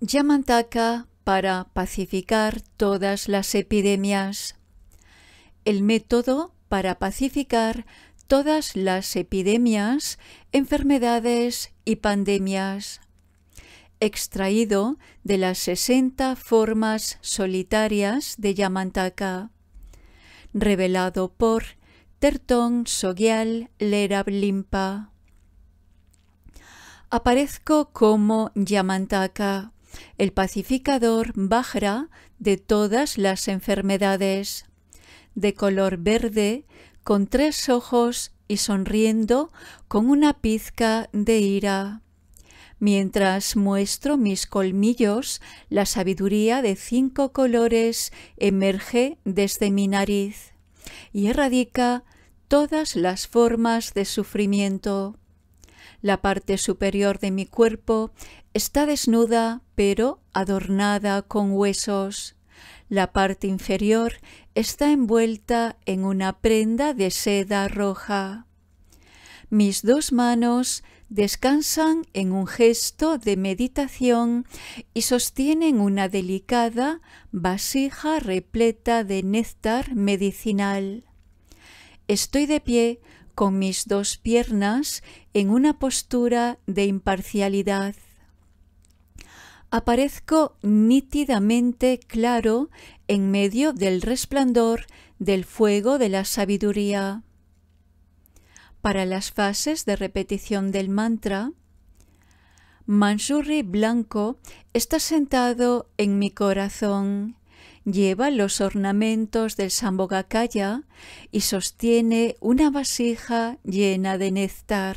Yamantaka para pacificar todas las epidemias. El método para pacificar todas las epidemias, enfermedades y pandemias. Extraído de las 60 formas solitarias de Yamantaka. Revelado por Tertón Sogyal Lera Blimpa. Aparezco como Yamantaka el pacificador Bajra de todas las enfermedades. De color verde, con tres ojos y sonriendo con una pizca de ira. Mientras muestro mis colmillos, la sabiduría de cinco colores emerge desde mi nariz y erradica todas las formas de sufrimiento. La parte superior de mi cuerpo está desnuda pero adornada con huesos. La parte inferior está envuelta en una prenda de seda roja. Mis dos manos descansan en un gesto de meditación y sostienen una delicada vasija repleta de néctar medicinal. Estoy de pie con mis dos piernas en una postura de imparcialidad. Aparezco nítidamente claro en medio del resplandor del fuego de la sabiduría. Para las fases de repetición del mantra, Mansuri Blanco está sentado en mi corazón lleva los ornamentos del Sambhogakaya y sostiene una vasija llena de néctar.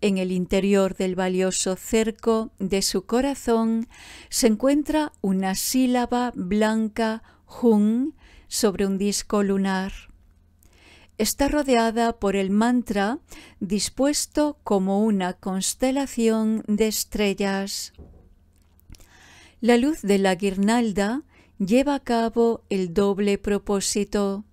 En el interior del valioso cerco de su corazón se encuentra una sílaba blanca JUNG sobre un disco lunar. Está rodeada por el mantra dispuesto como una constelación de estrellas. La luz de la guirnalda lleva a cabo el doble propósito.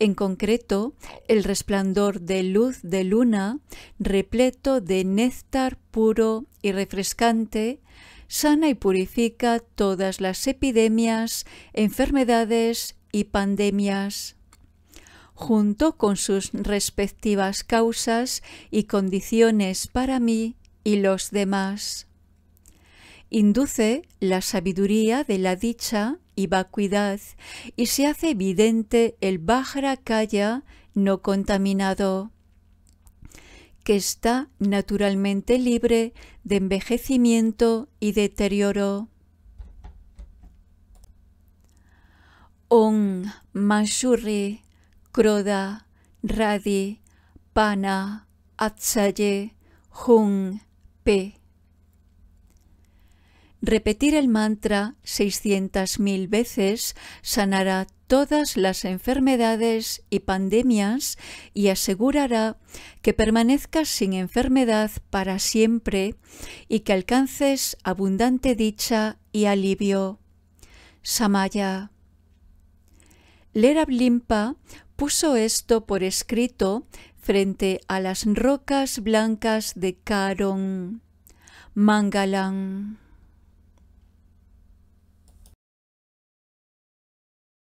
En concreto, el resplandor de luz de luna, repleto de néctar puro y refrescante, sana y purifica todas las epidemias, enfermedades y pandemias. Junto con sus respectivas causas y condiciones para mí y los demás induce la sabiduría de la dicha y vacuidad y se hace evidente el kaya no contaminado, que está naturalmente libre de envejecimiento y deterioro. Ong, Manshuri, Kroda, Radi, Pana, Atsaye, Hung, Pe. Repetir el mantra 600.000 veces sanará todas las enfermedades y pandemias y asegurará que permanezcas sin enfermedad para siempre y que alcances abundante dicha y alivio. Samaya. Lera Blimpa puso esto por escrito frente a las rocas blancas de Karon. Mangalang.